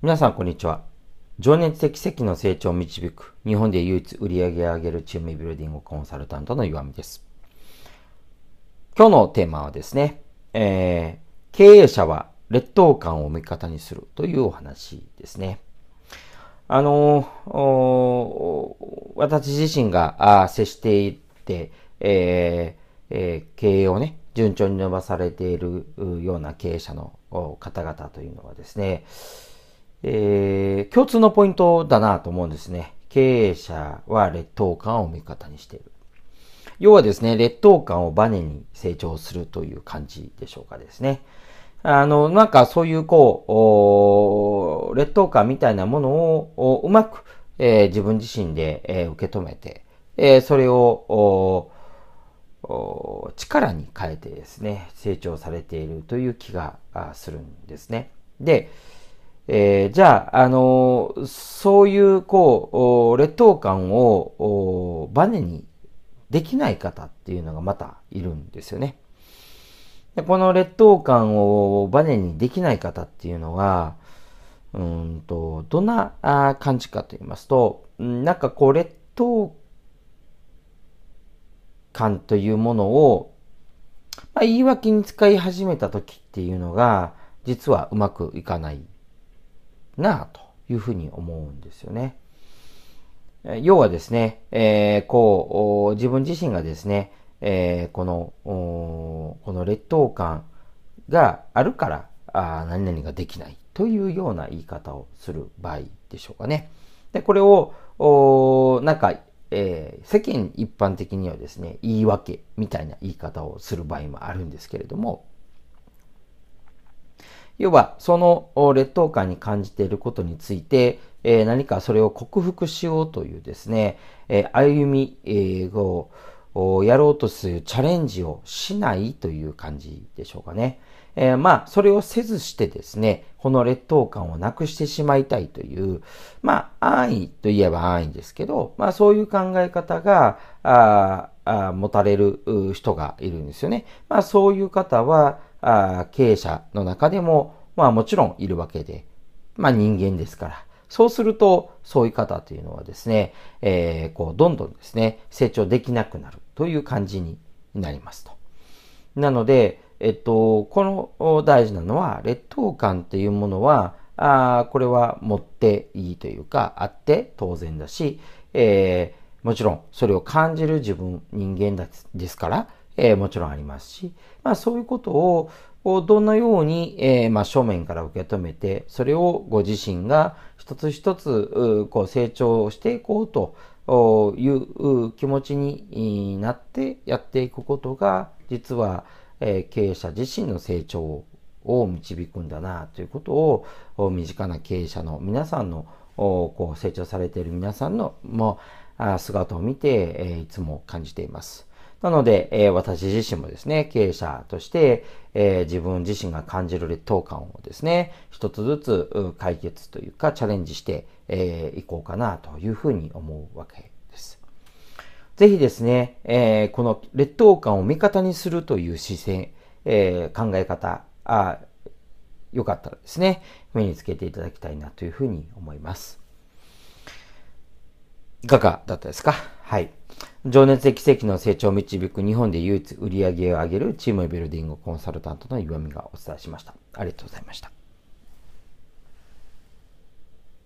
皆さん、こんにちは。情熱的奇跡の成長を導く、日本で唯一売り上げを上げるチームビルディングコンサルタントの岩見です。今日のテーマはですね、えー、経営者は劣等感を味方にするというお話ですね。あのー、私自身が接していて、えーえー、経営をね、順調に伸ばされているような経営者の方々というのはですね、えー、共通のポイントだなと思うんですね。経営者は劣等感を味方にしている。要はですね、劣等感をバネに成長するという感じでしょうかですね。あの、なんかそういうこう、劣等感みたいなものをうまく、えー、自分自身で、えー、受け止めて、えー、それを力に変えてですね、成長されているという気がするんですね。で、えー、じゃあ、あのー、そういう、こう、劣等感をバネにできない方っていうのがまたいるんですよね。でこの劣等感をバネにできない方っていうのが、うんと、どんなあ感じかと言いますと、なんかこう、劣等感というものを、まあ、言い訳に使い始めた時っていうのが、実はうまくいかないなあというふうに思うんですよね。要はですね、えー、こう、自分自身がですね、えー、この、この劣等感があるから、あ何々ができないというような言い方をする場合でしょうかね。で、これを、おなんか、えー、世間一般的にはですね、言い訳みたいな言い方をする場合もあるんですけれども、要は、その劣等感に感じていることについて、えー、何かそれを克服しようというですね、えー、歩み、えー、をやろうとするチャレンジをしないという感じでしょうかね。えー、まあ、それをせずしてですね、この劣等感をなくしてしまいたいという、まあ、安易といえば安易ですけど、まあ、そういう考え方が、ああ持たれる人がいるんですよね。まあ、そういう方は、あ経営者の中でも、まあもちろんいるわけで、まあ人間ですから。そうすると、そういう方というのはですね、えー、こう、どんどんですね、成長できなくなるという感じになりますと。なので、えっと、この大事なのは、劣等感というものは、あこれは持っていいというか、あって当然だし、えー、もちろんそれを感じる自分、人間ですから、えー、もちろんありますし、まあ、そういうことをどのように、えー、まあ、正面から受け止めて、それをご自身が一つ一つこう成長していこうという気持ちになってやっていくことが、実は、えー、経営者自身の成長を導くんだなということを、身近な経営者の皆さんのこう成長されている皆さんのも姿を見て、えー、いつも感じています。なので、えー、私自身もですね、経営者として、えー、自分自身が感じる劣等感をですね、一つずつ解決というかチャレンジして、えー、いこうかなというふうに思うわけです。ぜひですね、えー、この劣等感を味方にするという姿勢、えー、考え方あ、よかったらですね、目につけていただきたいなというふうに思います。いかがだったですかはい。情熱で奇跡の成長を導く日本で唯一売り上げを上げるチームビルディングコンサルタントの岩見がお伝えしました。ありがとうございました。